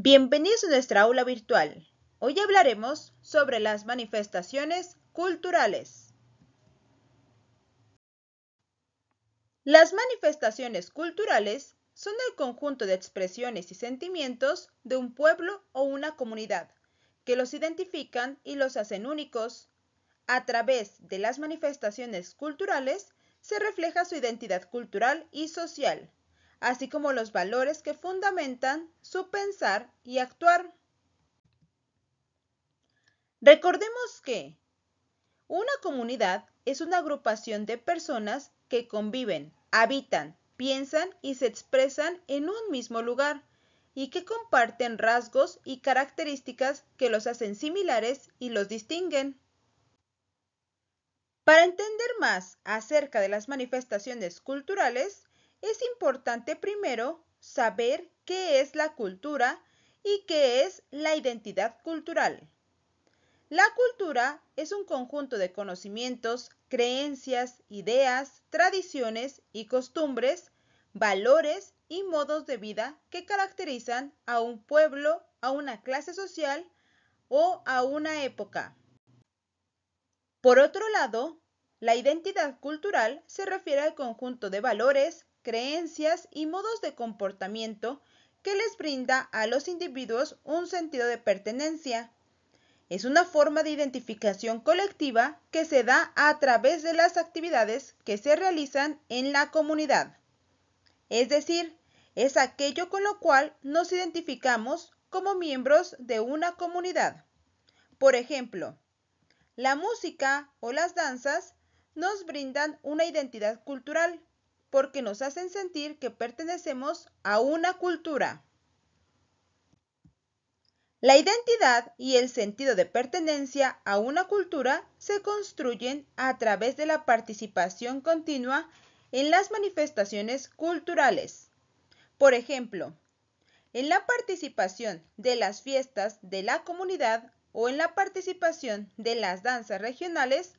Bienvenidos a nuestra aula virtual. Hoy hablaremos sobre las manifestaciones culturales. Las manifestaciones culturales son el conjunto de expresiones y sentimientos de un pueblo o una comunidad que los identifican y los hacen únicos. A través de las manifestaciones culturales se refleja su identidad cultural y social así como los valores que fundamentan su pensar y actuar. Recordemos que una comunidad es una agrupación de personas que conviven, habitan, piensan y se expresan en un mismo lugar y que comparten rasgos y características que los hacen similares y los distinguen. Para entender más acerca de las manifestaciones culturales, es importante primero saber qué es la cultura y qué es la identidad cultural. La cultura es un conjunto de conocimientos, creencias, ideas, tradiciones y costumbres, valores y modos de vida que caracterizan a un pueblo, a una clase social o a una época. Por otro lado, la identidad cultural se refiere al conjunto de valores, creencias y modos de comportamiento que les brinda a los individuos un sentido de pertenencia. Es una forma de identificación colectiva que se da a través de las actividades que se realizan en la comunidad. Es decir, es aquello con lo cual nos identificamos como miembros de una comunidad. Por ejemplo, la música o las danzas nos brindan una identidad cultural porque nos hacen sentir que pertenecemos a una cultura. La identidad y el sentido de pertenencia a una cultura se construyen a través de la participación continua en las manifestaciones culturales. Por ejemplo, en la participación de las fiestas de la comunidad o en la participación de las danzas regionales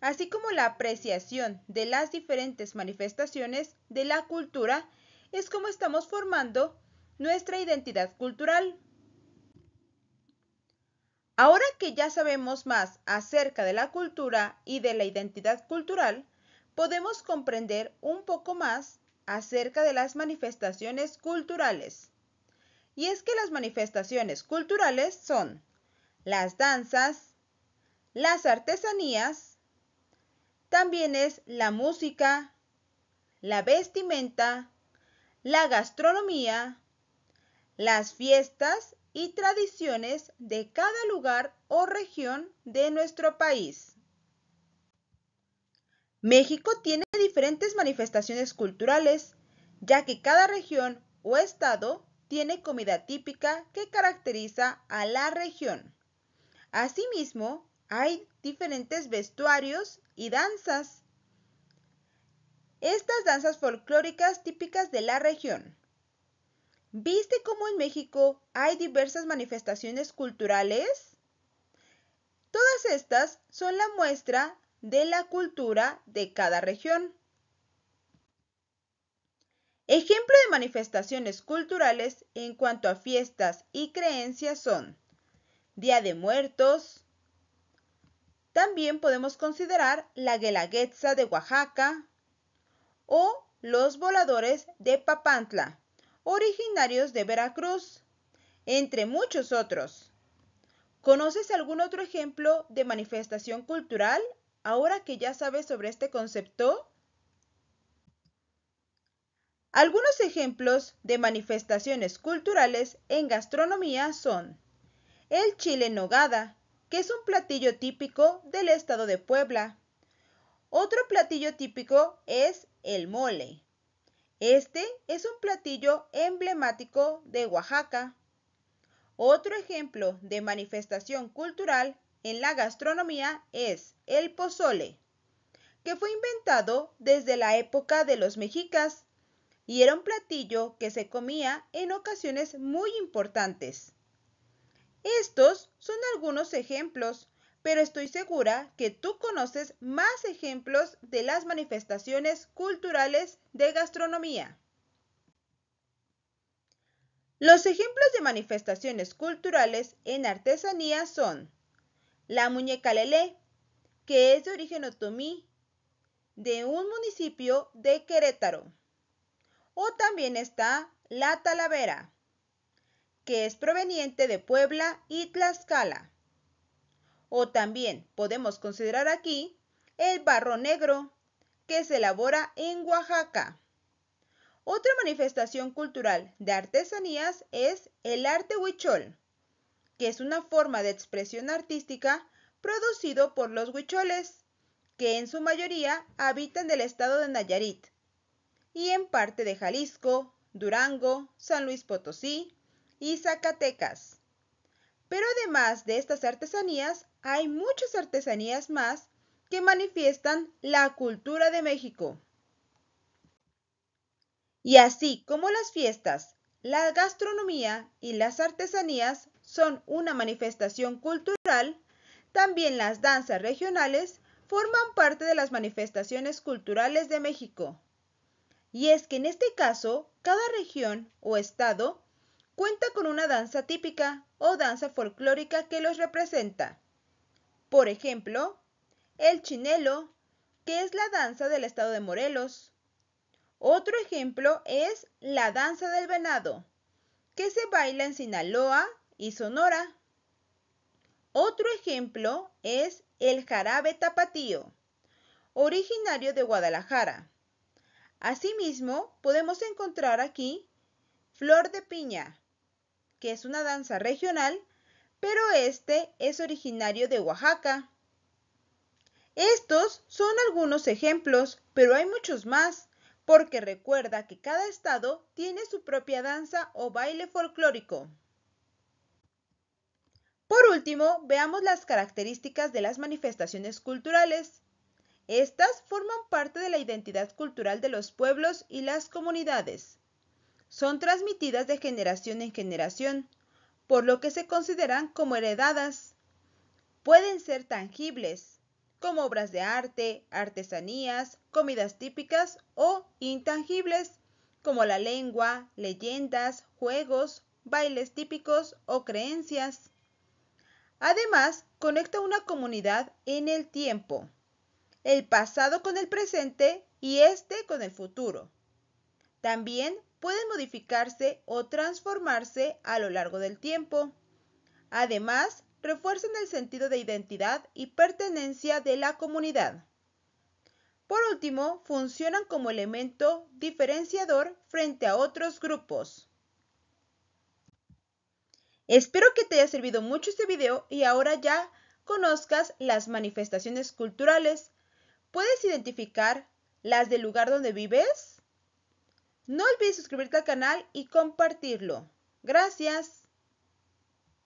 así como la apreciación de las diferentes manifestaciones de la cultura, es como estamos formando nuestra identidad cultural. Ahora que ya sabemos más acerca de la cultura y de la identidad cultural, podemos comprender un poco más acerca de las manifestaciones culturales. Y es que las manifestaciones culturales son las danzas, las artesanías, también es la música, la vestimenta, la gastronomía, las fiestas y tradiciones de cada lugar o región de nuestro país. México tiene diferentes manifestaciones culturales, ya que cada región o estado tiene comida típica que caracteriza a la región. Asimismo, hay diferentes vestuarios y danzas. Estas danzas folclóricas típicas de la región. ¿Viste cómo en México hay diversas manifestaciones culturales? Todas estas son la muestra de la cultura de cada región. Ejemplo de manifestaciones culturales en cuanto a fiestas y creencias son Día de Muertos, también podemos considerar la guelaguetza de Oaxaca o los voladores de Papantla, originarios de Veracruz, entre muchos otros. ¿Conoces algún otro ejemplo de manifestación cultural ahora que ya sabes sobre este concepto? Algunos ejemplos de manifestaciones culturales en gastronomía son el chile nogada, que es un platillo típico del estado de Puebla. Otro platillo típico es el mole. Este es un platillo emblemático de Oaxaca. Otro ejemplo de manifestación cultural en la gastronomía es el pozole, que fue inventado desde la época de los mexicas y era un platillo que se comía en ocasiones muy importantes. Estos son algunos ejemplos, pero estoy segura que tú conoces más ejemplos de las manifestaciones culturales de gastronomía. Los ejemplos de manifestaciones culturales en artesanía son la muñeca Lelé, que es de origen otomí, de un municipio de Querétaro. O también está la talavera, que es proveniente de Puebla y Tlaxcala. O también podemos considerar aquí el barro negro, que se elabora en Oaxaca. Otra manifestación cultural de artesanías es el arte huichol, que es una forma de expresión artística producido por los huicholes, que en su mayoría habitan del estado de Nayarit y en parte de Jalisco, Durango, San Luis Potosí, y Zacatecas. Pero además de estas artesanías, hay muchas artesanías más que manifiestan la cultura de México. Y así como las fiestas, la gastronomía y las artesanías son una manifestación cultural, también las danzas regionales forman parte de las manifestaciones culturales de México. Y es que en este caso, cada región o estado cuenta con una danza típica o danza folclórica que los representa. Por ejemplo, el chinelo, que es la danza del estado de Morelos. Otro ejemplo es la danza del venado, que se baila en Sinaloa y Sonora. Otro ejemplo es el jarabe tapatío, originario de Guadalajara. Asimismo, podemos encontrar aquí flor de piña, que es una danza regional, pero este es originario de Oaxaca. Estos son algunos ejemplos, pero hay muchos más, porque recuerda que cada estado tiene su propia danza o baile folclórico. Por último, veamos las características de las manifestaciones culturales. Estas forman parte de la identidad cultural de los pueblos y las comunidades son transmitidas de generación en generación, por lo que se consideran como heredadas. Pueden ser tangibles, como obras de arte, artesanías, comidas típicas o intangibles, como la lengua, leyendas, juegos, bailes típicos o creencias. Además, conecta una comunidad en el tiempo, el pasado con el presente y este con el futuro. También pueden modificarse o transformarse a lo largo del tiempo. Además, refuerzan el sentido de identidad y pertenencia de la comunidad. Por último, funcionan como elemento diferenciador frente a otros grupos. Espero que te haya servido mucho este video y ahora ya conozcas las manifestaciones culturales. ¿Puedes identificar las del lugar donde vives? No olvides suscribirte al canal y compartirlo. Gracias.